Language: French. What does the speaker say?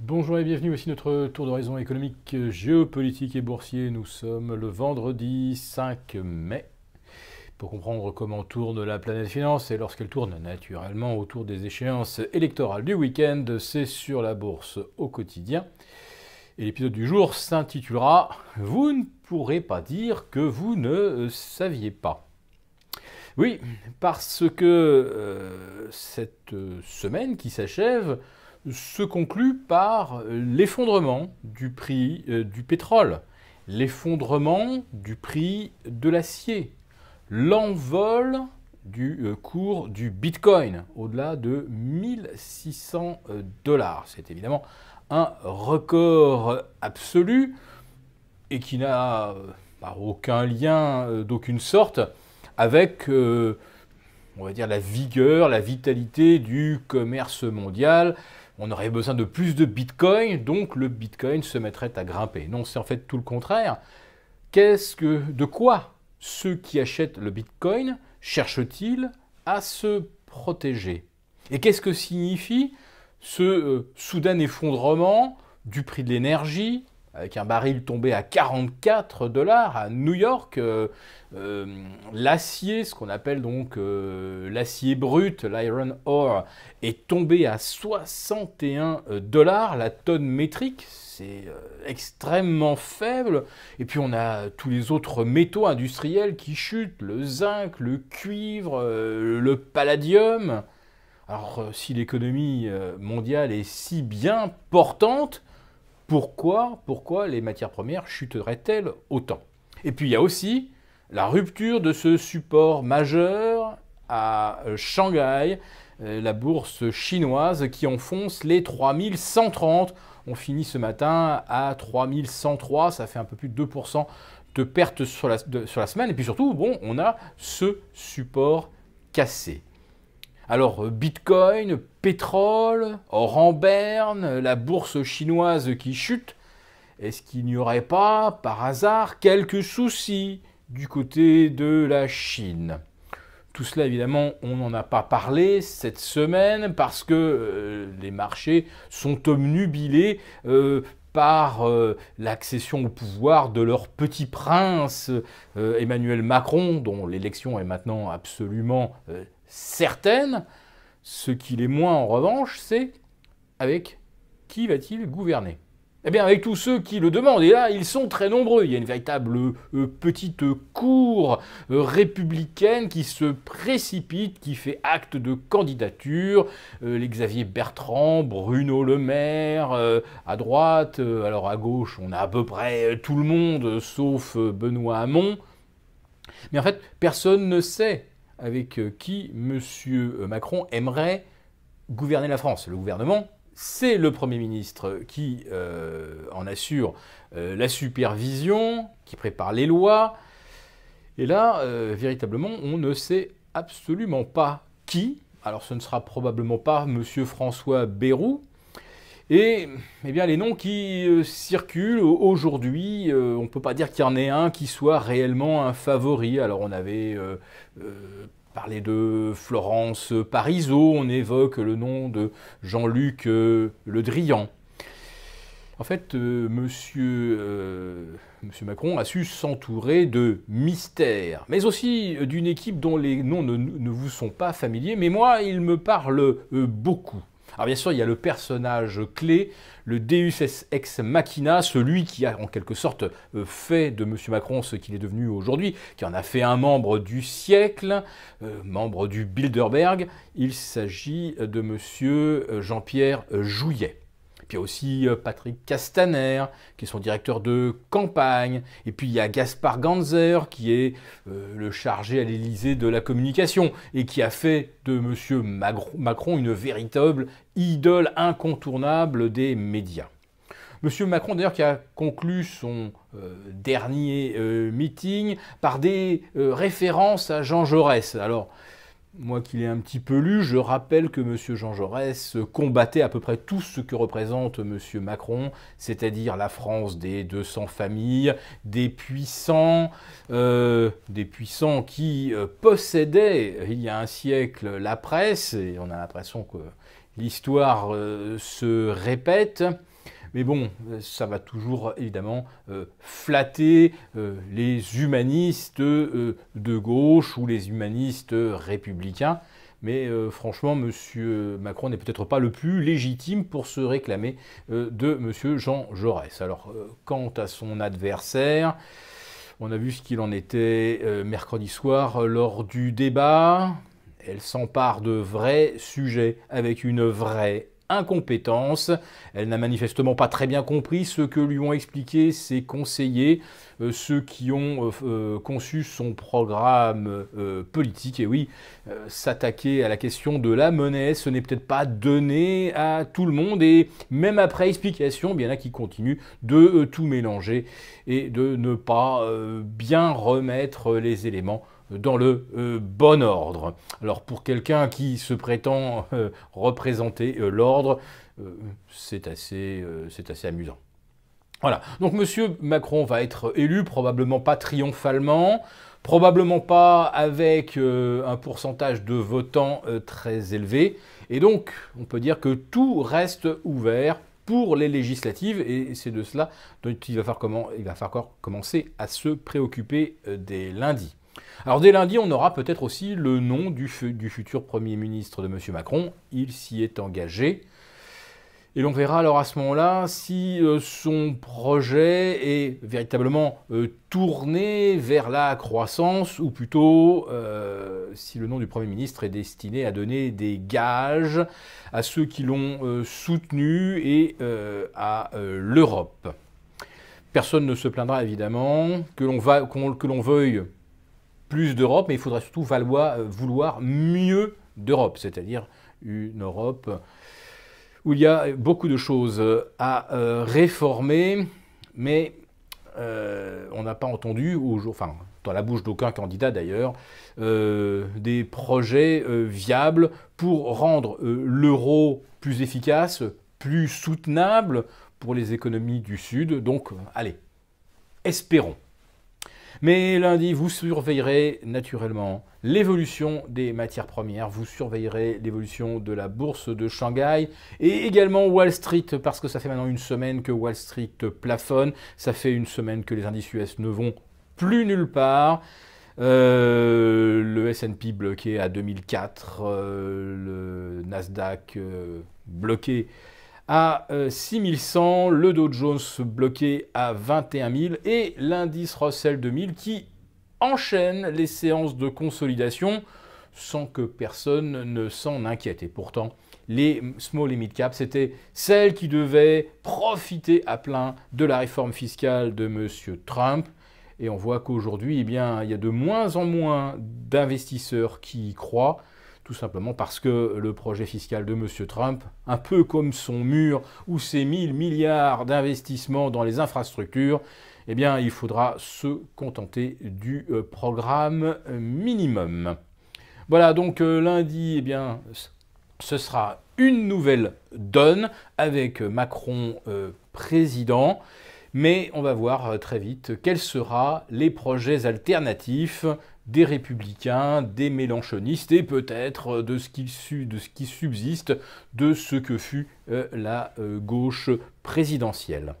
Bonjour et bienvenue aussi notre tour d'horizon économique, géopolitique et boursier. Nous sommes le vendredi 5 mai. Pour comprendre comment tourne la planète finance et lorsqu'elle tourne naturellement autour des échéances électorales du week-end, c'est sur la bourse au quotidien. Et l'épisode du jour s'intitulera Vous ne pourrez pas dire que vous ne saviez pas. Oui, parce que euh, cette euh, semaine qui s'achève, se conclut par l'effondrement du prix euh, du pétrole, l'effondrement du prix de l'acier, l'envol du euh, cours du Bitcoin au-delà de 1600 euh, dollars. C'est évidemment un record absolu et qui n'a aucun lien d'aucune sorte avec, on va dire, la vigueur, la vitalité du commerce mondial on aurait besoin de plus de Bitcoin, donc le Bitcoin se mettrait à grimper. Non, c'est en fait tout le contraire. Qu'est-ce que, de quoi ceux qui achètent le Bitcoin cherchent-ils à se protéger Et qu'est-ce que signifie ce euh, soudain effondrement du prix de l'énergie, avec un baril tombé à 44 dollars à New York. Euh, euh, l'acier, ce qu'on appelle donc euh, l'acier brut, l'iron ore, est tombé à 61 dollars la tonne métrique. C'est extrêmement faible. Et puis on a tous les autres métaux industriels qui chutent, le zinc, le cuivre, le palladium. Alors si l'économie mondiale est si bien portante, pourquoi, pourquoi les matières premières chuteraient-elles autant Et puis il y a aussi la rupture de ce support majeur à euh, Shanghai, euh, la bourse chinoise qui enfonce les 3130. On finit ce matin à 3103, ça fait un peu plus de 2% de perte sur la, sur la semaine. Et puis surtout, bon, on a ce support cassé. Alors euh, Bitcoin, pétrole, or en berne, la bourse chinoise qui chute, est-ce qu'il n'y aurait pas, par hasard, quelques soucis du côté de la Chine Tout cela, évidemment, on n'en a pas parlé cette semaine parce que euh, les marchés sont omnubilés euh, par l'accession au pouvoir de leur petit prince Emmanuel Macron, dont l'élection est maintenant absolument certaines Ce qu'il est moins en revanche, c'est avec qui va-t-il gouverner eh bien, avec tous ceux qui le demandent, et là, ils sont très nombreux. Il y a une véritable euh, petite cour euh, républicaine qui se précipite, qui fait acte de candidature. Euh, les Xavier Bertrand, Bruno Le Maire, à droite, alors à gauche, on a à peu près tout le monde, sauf Benoît Hamon. Mais en fait, personne ne sait avec euh, qui M. Euh, Macron aimerait gouverner la France. Le gouvernement, c'est le Premier ministre qui euh, en assure la supervision, qui prépare les lois. Et là, véritablement, on ne sait absolument pas qui. Alors ce ne sera probablement pas M. François Bayrou, et eh bien, les noms qui euh, circulent aujourd'hui, euh, on ne peut pas dire qu'il y en ait un qui soit réellement un favori. Alors on avait euh, parlé de Florence Parisot, on évoque le nom de Jean-Luc Le Drian. En fait, monsieur, Macron a su s'entourer de mystères, mais aussi d'une équipe dont les noms ne, ne, vous sont pas familiers. Mais moi, il me parle beaucoup. Alors bien sûr, il y a le personnage clé, le Deus ex machina, celui qui a en quelque sorte euh, fait de M. Macron ce qu'il est devenu aujourd'hui, qui en a fait un membre du siècle, euh, membre du Bilderberg. Il s'agit de M. Euh, Jean-Pierre Jouyet. Puis il y a aussi euh, Patrick Castaner, qui est son directeur de campagne. Et puis il y a Gaspard Ganzer, qui est euh, le chargé à l'Élysée de la communication et qui a fait de M. Macron une véritable idole incontournable des médias. M. Macron, d'ailleurs, qui a conclu son euh, dernier meeting par des références à Jean Jaurès. Alors, moi qui l'ai un petit peu lu, je rappelle que M. Jean Jaurès combattait à peu près tout ce que représente M. Macron, c'est-à-dire la France des 200 familles, des puissants, euh, des puissants qui euh, possédaient il y a un siècle la presse, et on a l'impression que l'histoire euh, se répète. Mais bon, euh, ça va toujours évidemment euh, flatter euh, les humanistes de gauche ou les humanistes républicains. Mais franchement, M. Macron n'est peut-être pas le plus légitime pour se réclamer de M. Jean Jaurès. Alors, quant à son adversaire, on a vu ce qu'il en était mercredi soir lors du débat. Elle s'empare de vrais sujets avec une vraie incompétence. Elle n'a manifestement pas très bien compris ce que lui ont expliqué ses conseillers, euh, ceux qui ont euh, euh, conçu son programme politique. Et oui, s'attaquer à la question de la monnaie, ce n'est peut-être pas donné à tout le monde. Et même après explication, il y en a qui continuent de tout mélanger et de ne pas bien remettre les éléments dans le euh, bon ordre. Alors pour quelqu'un qui se prétend euh, représenter euh, l'ordre, c'est assez, assez amusant. Voilà, donc M. Macron va être élu, probablement pas triomphalement, probablement pas avec un pourcentage de votants très élevé, et donc on peut dire que tout reste ouvert pour les législatives, et c'est de cela dont il va, faire comment, il va commencer à se préoccuper des lundis. Alors dès lundi, on aura peut-être aussi le nom du, futur Premier ministre de M. Macron. Il s'y est engagé. Et l'on verra alors à ce moment-là si euh, son projet est véritablement euh, tourné vers la croissance ou plutôt euh, si le nom du Premier ministre est destiné à donner des gages à ceux qui l'ont soutenu et à l'Europe. Personne ne se plaindra évidemment que l'on veuille plus d'Europe, mais il faudra surtout euh, vouloir mieux d'Europe, c'est-à-dire une Europe où il y a beaucoup de choses à euh, réformer, mais euh, on n'a pas entendu, enfin, dans la bouche d'aucun candidat d'ailleurs, des projets viables pour rendre l'euro plus efficace, plus soutenable pour les économies du Sud. Donc, allez, espérons. Mais lundi, vous surveillerez naturellement l'évolution des matières premières, vous surveillerez l'évolution de la bourse de Shanghai et également Wall Street, parce que ça fait maintenant une semaine que Wall Street plafonne, ça fait une semaine que les indices US ne vont plus nulle part. Euh, le S&P bloqué à 2004, euh, le Nasdaq euh, bloqué à 6100, euh, le Dow Jones bloqué à 21 000 et l'indice Russell 2000 qui enchaîne les séances de consolidation sans que personne ne s'en inquiète. Et pourtant, les small et mid cap, c'était celles qui devaient profiter à plein de la réforme fiscale de M. Trump. Et on voit qu'aujourd'hui, eh bien, il y a de moins en moins d'investisseurs qui y croient tout simplement parce que le projet fiscal de M. Trump, un peu comme son mur ou ses 1000 milliards d'investissements dans les infrastructures, eh bien, il faudra se contenter du euh, programme minimum. Voilà, donc euh, lundi, eh bien, ce sera une nouvelle donne avec Macron euh, président, mais on va voir très vite quels seront les projets alternatifs des républicains, des mélanchonistes et peut-être euh, de, ce qui subsiste de ce que fut euh, la euh, gauche présidentielle.